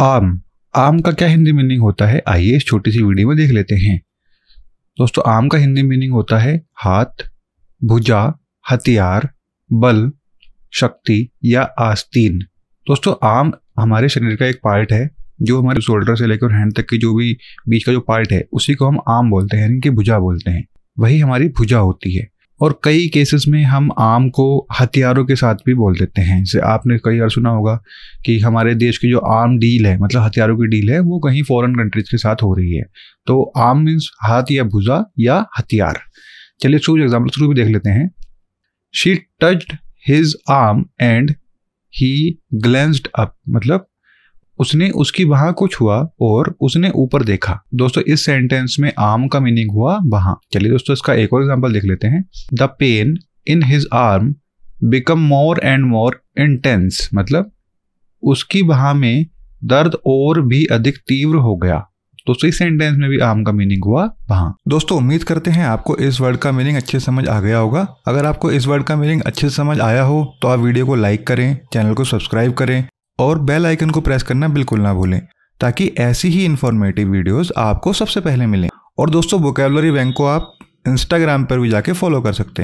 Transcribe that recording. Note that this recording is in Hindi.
आम आम का क्या हिंदी मीनिंग होता है आइए इस छोटी सी वीडियो में देख लेते हैं दोस्तों आम का हिंदी मीनिंग होता है हाथ भुजा हथियार बल शक्ति या आस्तीन दोस्तों आम हमारे शरीर का एक पार्ट है जो हमारे शोल्डर से लेकर हैंड तक की जो भी बीच का जो पार्ट है उसी को हम आम बोलते हैं यानी कि भुजा बोलते हैं वही हमारी भुजा होती है और कई केसेस में हम आम को हथियारों के साथ भी बोल देते हैं जैसे आपने कई बार सुना होगा कि हमारे देश की जो आम डील है मतलब हथियारों की डील है वो कहीं फॉरेन कंट्रीज के साथ हो रही है तो आम मीन्स हाथ या भुजा या हथियार चलिए शुरू एग्जाम्पल शुरू भी देख लेते हैं she touched his arm and he glanced up मतलब उसने उसकी वहां कुछ हुआ और उसने ऊपर देखा दोस्तों इस सेंटेंस में आर्म का मीनिंग हुआ वहां चलिए दोस्तों इसका एक और एग्जाम्पल देख लेते हैं the pain in his arm become more and more intense मतलब उसकी वहां में दर्द और भी अधिक तीव्र हो गया दोस्तों इस सेंटेंस में भी आम का मीनिंग हुआ वहां दोस्तों उम्मीद करते हैं आपको इस वर्ड का मीनिंग अच्छे समझ आ गया होगा अगर आपको इस वर्ड का मीनिंग अच्छे समझ आया हो तो आप वीडियो को लाइक करें चैनल को सब्सक्राइब करें और बेल आइकन को प्रेस करना बिल्कुल ना भूलें ताकि ऐसी ही इन्फॉर्मेटिव वीडियोस आपको सबसे पहले मिलें और दोस्तों वोकेबलरी बैंक को आप इंस्टाग्राम पर भी जाके फॉलो कर सकते हैं